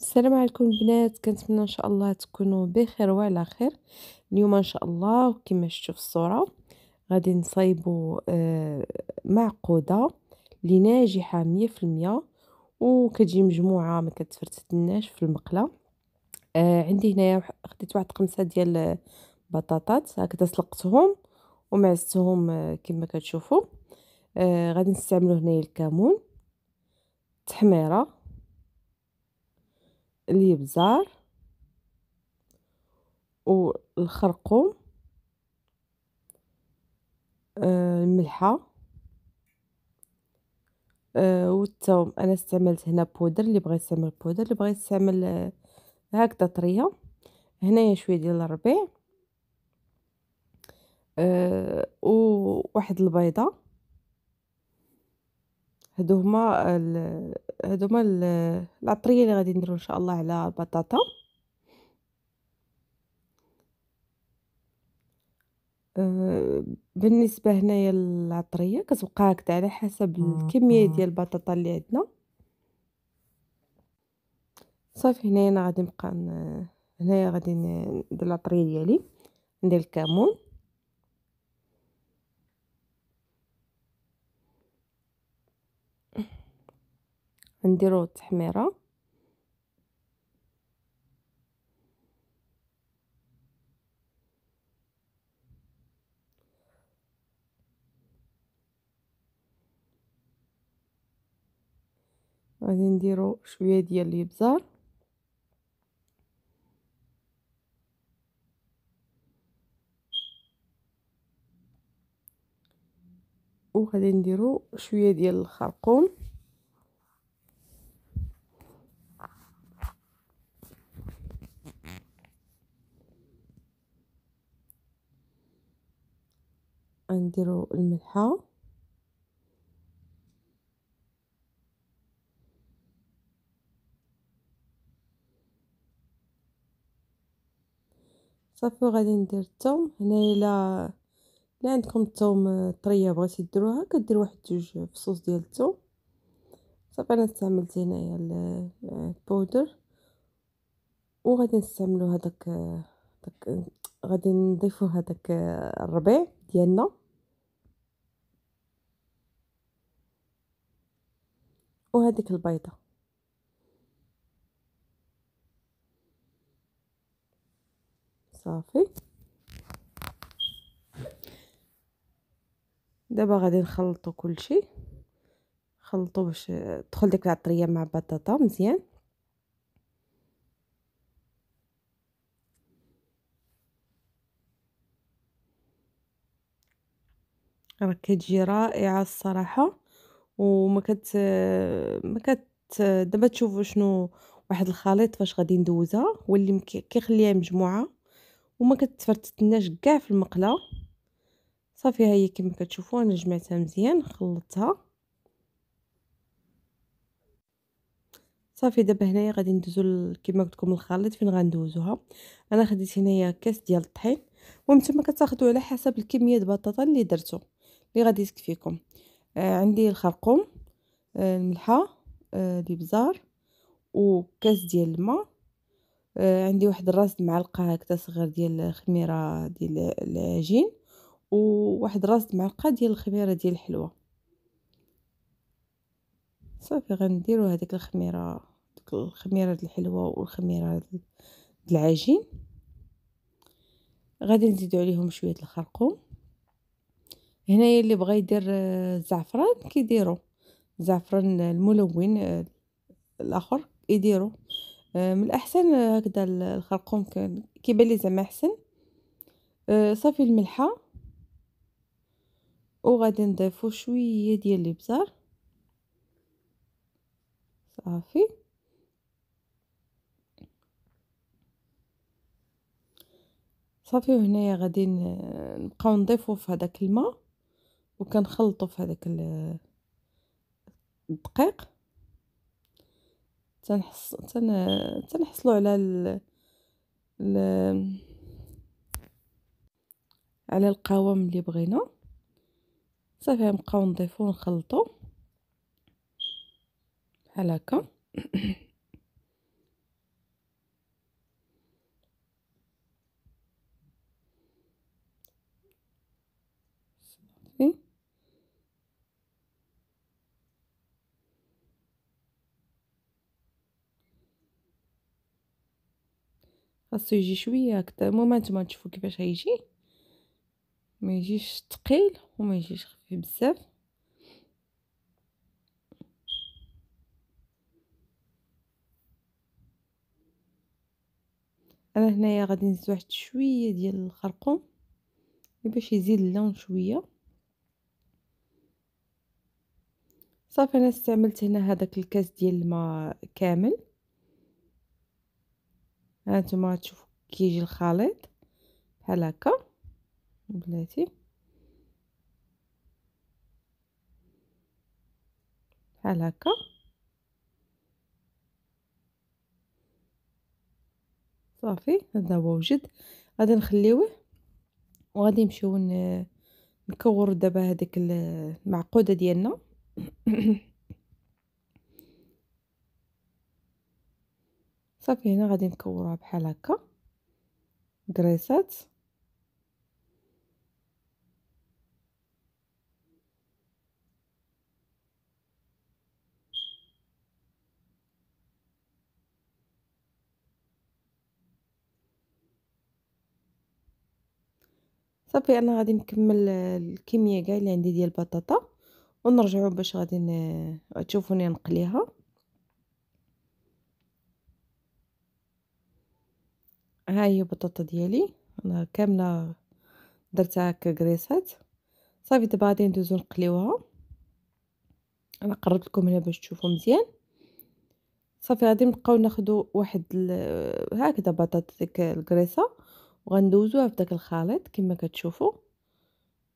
السلام عليكم البنات كنتمنى ان شاء الله تكونوا بخير وعلى خير اليوم ان شاء الله كما شفتوا في الصوره غادي نصايبوا آه معقوده اللي ناجحه 100% وكتجي مجموعه ما كتفرتتناش في المقله آه عندي هنايا خديت واحد قمصه ديال بطاطات هكذا سلقتهم ومعزتهم آه كما كتشوفوا آه غادي نستعملوا هنايا الكمون تحميره اليبزار والخرقوم آه، الملحه آه، والثوم انا استعملت هنا بودر اللي بغى يستعمل بودر اللي بغى يستعمل آه، هكذا طريه هنايا شويه ديال الربيع أه وواحد البيضه هادو هما ال... هادو هما ال... العطريه اللي غادي نديرو ان شاء الله على البطاطا أه، بالنسبه هنايا العطريه كتبقى هكذا على حسب الكميه ديال البطاطا اللي عندنا صافي هنايا انا غادي نبقى هنايا غادي ندير العطريه ديالي ندير الكمون نديرو التحميرة غادي نديرو شويه ديال الابزار وغادي نديرو شويه ديال الخرقوم نديرو الملحه صافي وغادي ندير الثوم هنايا الا الا عندكم الثوم آه، طريه بغيتي ديروها كدير واحد جوج آه، فصوص ديال الثوم صافي انا استعملت هنايا آه، البودر وغادي نستعملو هذاك داك غادي نضيفو هذاك آه، الربيع ديالنا وهذيك البيضه صافي دابا غادي نخلطو كلشي نخلطو باش آه، تدخل ديك العطريه مع البطاطا مزيان كتجي رائعة الصراحة، وما كت ما كت دابا تشوفوا شنو واحد الخليط فاش غادي ندوزها هو كيخليها مجموعه وما كتفرتتناش كاع في المقله صافي ها هي كما كتشوفوا انا جمعتها مزيان خلطتها صافي دابا هنايا غادي ندوزو كما قلت لكم الخليط فين غندوزوها انا خديت هنايا كاس ديال الطحين وانتما كتاخذوا على حسب الكميه د البطاطا اللي درتو اللي غادي يسك فيكم آه عندي الخرقوم آه الملحه آه الابزار وكاس ديال الماء آه عندي واحد الراس معلقه هكذا صغير ديال الخميره ديال العجين وواحد راس معلقه ديال الخميره ديال الحلوى صافي غنديروا هذيك الخميره ديك الخميره ديال الحلوى والخميره ديال العجين غادي نزيدو عليهم شويه الخرقوم هنايا اللي بغى يدير آه، الزعفران كيديرو الزعفران الملون آه، الاخر يديرو آه، من الاحسن هكذا الخرقوم كيبان لي زعما احسن صافي الملحه وغادي نضيفو شويه ديال الابزار صافي صافي وهنايا غادي نبقاو نضيفو في هذاك الماء وكنخلطو في هذاك الدقيق تنحص تن... تنحصلوا على ال... ال... على القوام اللي بغينا صافي غنبقاو نضيفو ونخلطو بحال هكا خاصو يجي شويه هكذا المهم نتوما تشوفوا كيفاش غيجي ما يجيش ثقيل وما يجيش خفيف بزاف انا هنايا غادي نزيد واحد شويه ديال الخرقوم باش يزيد اللون شويه صافي انا استعملت هنا هذاك الكاس ديال الماء كامل هانتوما تشوفوا كيجي الخليط بحال هكا بلاتي بحال هكا صافي هذا هو وجد غادي نخليوه وغادي نمشيو نكور دابا هذيك المعقوده ديالنا صافي هنا غادي نكوروها بحال هكا كريسات صافي انا غادي نكمل الكميه كاع اللي عندي ديال البطاطا ونرجعوا باش غادي تشوفوني نقليها ها هي البطاطا ديالي انا كامله درتها هكا كريسات صافي دابا غادي ندوزو نقليوها انا قربت لكم هنا باش تشوفوا مزيان صافي غادي نبقاو ناخذ واحد هكذا بطاطا ديك الكريسه وغندوزوها في داك الخليط كما كتشوفوا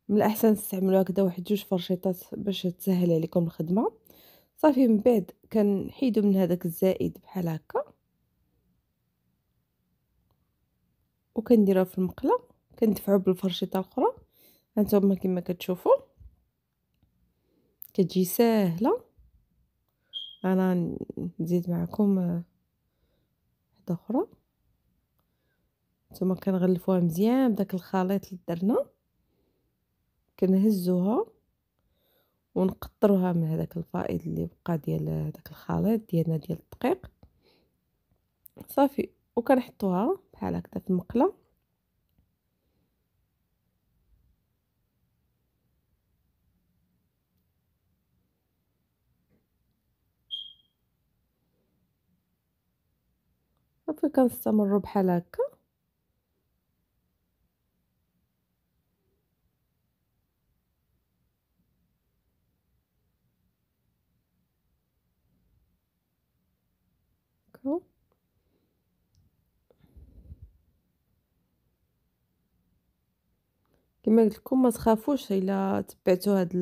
من الاحسن تستعملوا هكذا واحد جوج فرشيطات باش تسهل عليكم الخدمه صافي من بعد كنحيدو من هذاك الزائد بحال هكا وكنديرها في المقله كندفعو بالفرشيطه الاخرى هانتوما كما كتشوفوا كتجي ساهله انا نزيد معكم آه، وحده اخرى ثم كنغلفوها مزيان بداك الخليط اللي درنا كنهزوها ونقطروها من هذاك الفائض اللي بقى ديال هذاك آه، الخليط ديالنا ديال الدقيق صافي وكنحطوها بحال هكذا في المقله صافي كنستمروا بحال هكا كما قلت لكم ما تخافوش الا تبعتوا هاد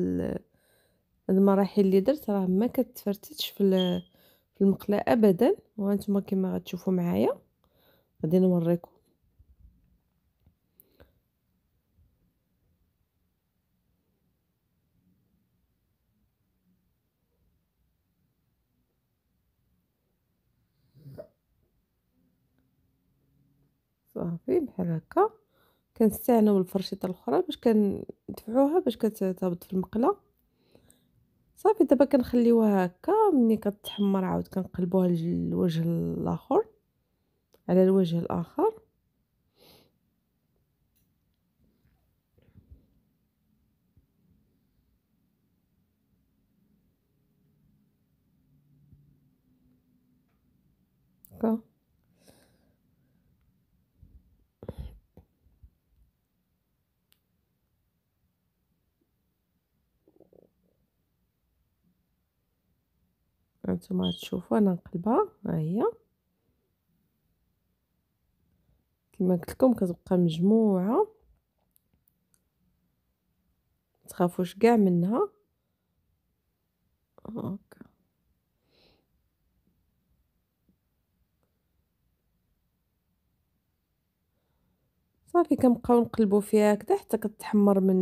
المراحل اللي درت راه ما كتفرتتش في في المقلاة ابدا وانتم كما غتشوفوا معايا غادي نوريكم صافي بحال هكا كنستعملوا الفرشيطه الاخرى باش كندفعوها باش كتهبط في المقله صافي دابا كنخليوها هكا ملي كتحمر عاود كنقلبوها للوجه الاخر على الوجه الاخر كو. نتوما تشوفوا انا نقلبها ها هي كما قلت لكم كتبقى مجموعه تخافوش كاع منها هاكا صافي كنبقاو نقلبو فيها هكذا حتى كتحمر من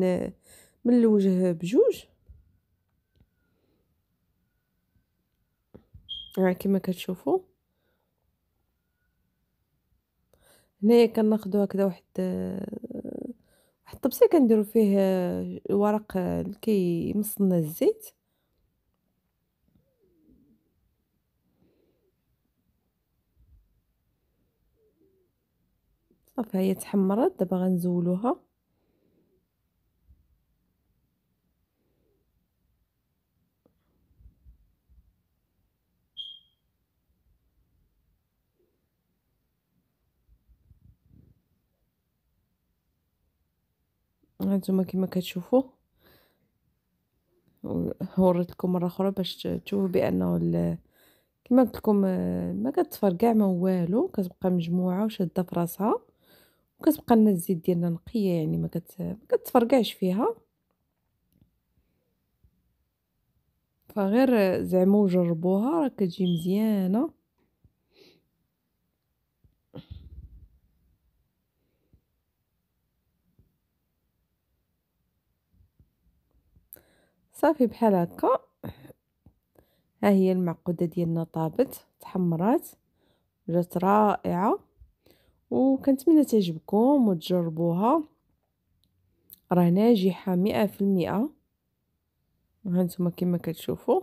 من الوجه بجوج ها كما كتشوفوا هنايا كناخذوا هكذا واحد واحد الطبسيه كنديروا فيه الورق اللي كيمص لنا الزيت صافي هي تحمرت دابا غنزولوها هانتوما كما كتشوفوا وريت لكم مره اخرى باش تشوفوا بانه كما قلت لكم آه، ما كتفر كاع ما والو كتبقى مجموعه وشاده في راسها وكتبقى لنا الزيت ديالنا نقيه يعني ما كت كتفرقعش فيها فغير زعما جربوها راه كتجي مزيانه صافي بحال هكا ها هي المعقوده ديالنا طابت تحمرات جات رائعه وكنتمنى تعجبكم وتجربوها راه ناجحه مئة في المئة هانتوما كما كتشوفوا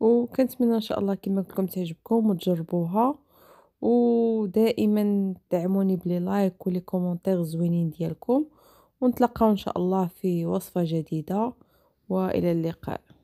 وكنتمنى ان شاء الله كما قلت لكم تعجبكم وتجربوها ودائما دعموني بلي لايك ولي كومونتير زوينين ديالكم ونتلقاو ان شاء الله في وصفه جديده والى اللقاء